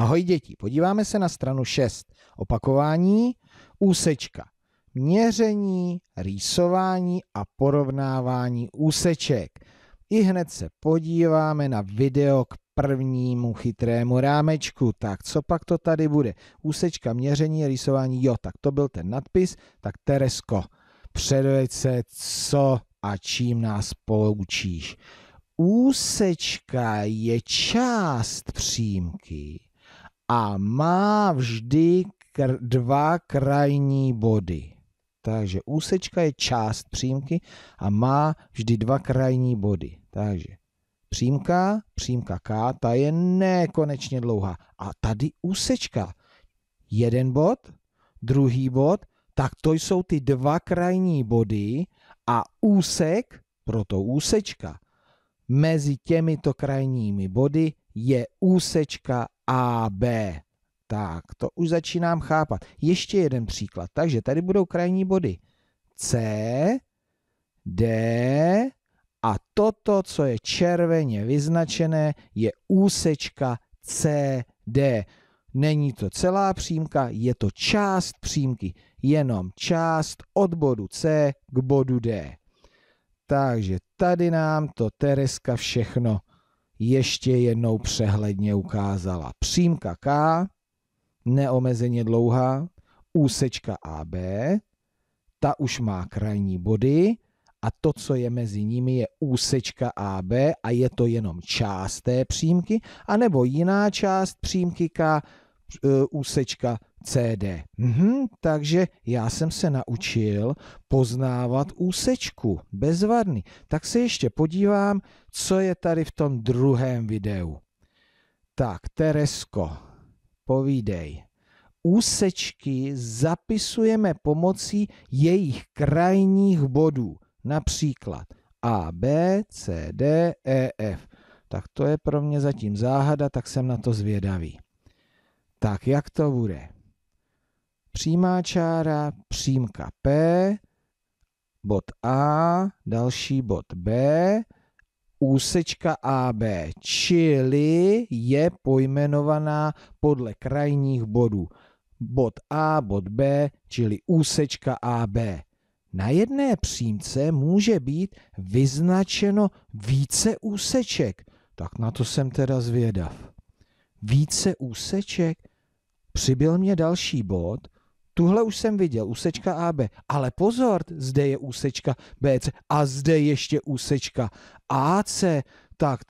Ahoj děti, podíváme se na stranu 6. Opakování, úsečka. Měření, rýsování a porovnávání úseček. I hned se podíváme na video k prvnímu chytrému rámečku. Tak, co pak to tady bude? Úsečka, měření, rýsování, jo, tak to byl ten nadpis. Tak Teresko, předveď se, co a čím nás poučíš. Úsečka je část přímky a má vždy kr- dva krajní body. Takže úsečka je část přímky a má vždy dva krajní body. Takže přímka, přímka K, ta je nekonečně dlouhá. A tady úsečka. Jeden bod, druhý bod, tak to jsou ty dva krajní body a úsek, proto úsečka, mezi těmito krajními body je úsečka AB. Tak, to už začínám chápat. Ještě jeden příklad. Takže tady budou krajní body C, D a toto, co je červeně vyznačené, je úsečka CD. Není to celá přímka, je to část přímky, jenom část od bodu C k bodu D. Takže tady nám to Tereska všechno ještě jednou přehledně ukázala. Přímka K, neomezeně dlouhá, úsečka AB, ta už má krajní body a to, co je mezi nimi, je úsečka AB a je to jenom část té přímky, anebo jiná část přímky K, úsečka eh, CD. Mhm, takže já jsem se naučil poznávat úsečku. Bezvadný. Tak se ještě podívám, co je tady v tom druhém videu. Tak, Teresko, povídej. Úsečky zapisujeme pomocí jejich krajních bodů. Například A, B, C, D, E, F. Tak to je pro mě zatím záhada, tak jsem na to zvědavý. Tak jak to bude? Přímá čára, přímka P, bod A, další bod B, úsečka AB, čili je pojmenovaná podle krajních bodů. Bod A, bod B, čili úsečka AB. Na jedné přímce může být vyznačeno více úseček. Tak na to jsem teda zvědav. Více úseček? přibyl mě další bod, tuhle už jsem viděl, úsečka AB, ale pozor, zde je úsečka BC a zde ještě úsečka AC, tak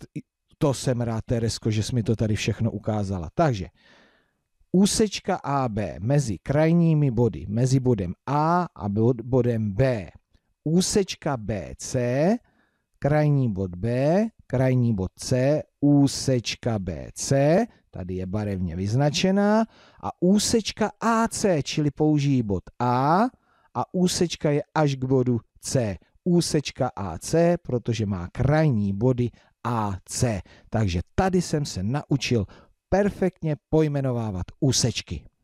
to jsem rád, Teresko, že jsi mi to tady všechno ukázala. Takže úsečka AB mezi krajními body, mezi bodem A a bodem B. Úsečka BC, krajní bod B, krajní bod C, úsečka BC, tady je barevně vyznačená, a úsečka AC, čili použijí bod A, a úsečka je až k bodu C. Úsečka AC, protože má krajní body AC. Takže tady jsem se naučil perfektně pojmenovávat úsečky.